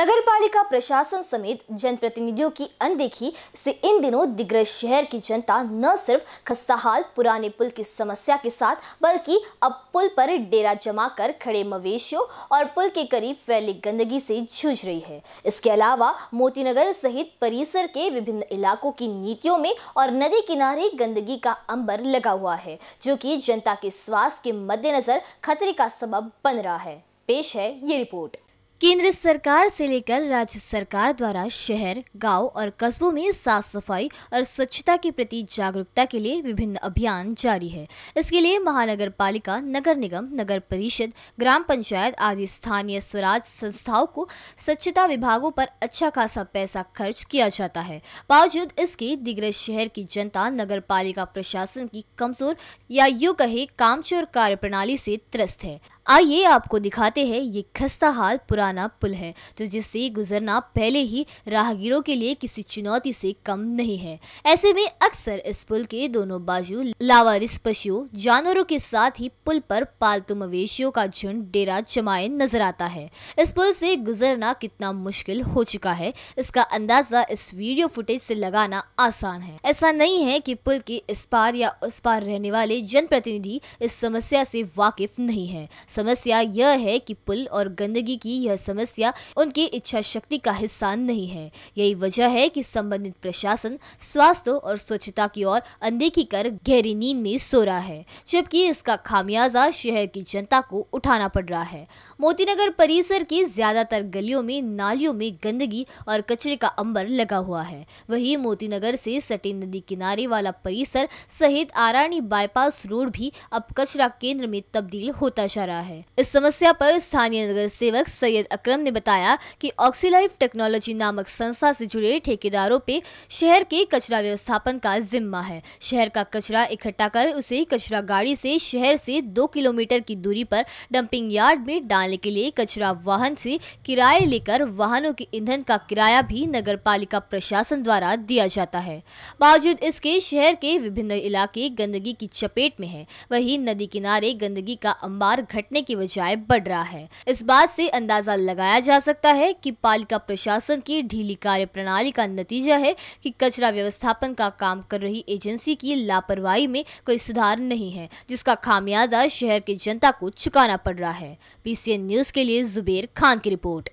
नगर पालिका प्रशासन समेत जनप्रतिनिधियों की अनदेखी से इन दिनों दिग्रज शहर की जनता न सिर्फ खस्ताहाल पुराने पुल की समस्या के साथ बल्कि अब पुल पर डेरा जमा कर खड़े मवेशियों और पुल के करीब फैली गंदगी से जूझ रही है इसके अलावा मोतीनगर सहित परिसर के विभिन्न इलाकों की नीतियों में और नदी किनारे गंदगी का अंबर लगा हुआ है जो की जनता के स्वास्थ्य के मद्देनजर खतरे का सबब बन रहा है पेश है ये रिपोर्ट केंद्र सरकार से लेकर राज्य सरकार द्वारा शहर गांव और कस्बों में साफ सफाई और स्वच्छता के प्रति जागरूकता के लिए विभिन्न अभियान जारी है इसके लिए महानगर पालिका नगर निगम नगर परिषद ग्राम पंचायत आदि स्थानीय स्वराज संस्थाओं को स्वच्छता विभागों पर अच्छा खासा पैसा खर्च किया जाता है बावजूद इसके दिग्रज शहर की जनता नगर पालिका प्रशासन की कमजोर या यू कहे कामचोर कार्य से त्रस्त है आइए आपको दिखाते हैं ये खस्ता हाल पुराना पुल है तो जिससे गुजरना पहले ही राहगीरों के लिए किसी चुनौती से कम नहीं है ऐसे में अक्सर इस पुल के दोनों बाजू लावारिस पशुओं जानवरों के साथ ही पुल पर पालतू मवेशियों का झुंड डेरा जमाए नजर आता है इस पुल से गुजरना कितना मुश्किल हो चुका है इसका अंदाजा इस वीडियो फुटेज से लगाना आसान है ऐसा नहीं है की पुल के इस पार या उस पार रहने वाले जनप्रतिनिधि इस समस्या से वाकिफ नहीं है समस्या यह है कि पुल और गंदगी की यह समस्या उनकी इच्छा शक्ति का हिस्सा नहीं है यही वजह है कि संबंधित प्रशासन स्वास्थ्य और स्वच्छता की ओर अनदेखी कर गहरी नींद में सो रहा है जबकि इसका खामियाजा शहर की जनता को उठाना पड़ रहा है मोतीनगर परिसर की ज्यादातर गलियों में नालियों में गंदगी और कचरे का अंबर लगा हुआ है वही मोतीनगर से सटी नदी किनारे वाला परिसर सहित आरानी बाईपास रोड भी अब कचरा केंद्र में तब्दील होता जा रहा है रहा है इस समस्या पर स्थानीय नगर सेवक सैयद अकरम ने बताया कि ऑक्सीलाइफ टेक्नोलॉजी नामक संस्था से जुड़े ठेकेदारों पे शहर के कचरा व्यवस्थापन का जिम्मा है शहर का कचरा इकट्ठा कर उसे कचरा गाड़ी से शहर से दो किलोमीटर की दूरी पर डंपिंग यार्ड में डालने के लिए कचरा वाहन से किराए लेकर वाहनों के ईंधन का किराया भी नगर पालिका प्रशासन द्वारा दिया जाता है बावजूद इसके शहर के विभिन्न इलाके गंदगी की चपेट में है वही नदी किनारे गंदगी का अंबार घट घटने की बजाय बढ़ रहा है इस बात से अंदाजा लगाया जा सकता है कि पालिका प्रशासन की ढीली कार्य प्रणाली का नतीजा है कि कचरा व्यवस्थापन का काम कर रही एजेंसी की लापरवाही में कोई सुधार नहीं है जिसका खामियाजा शहर की जनता को चुकाना पड़ रहा है पी न्यूज के लिए जुबेर खान की रिपोर्ट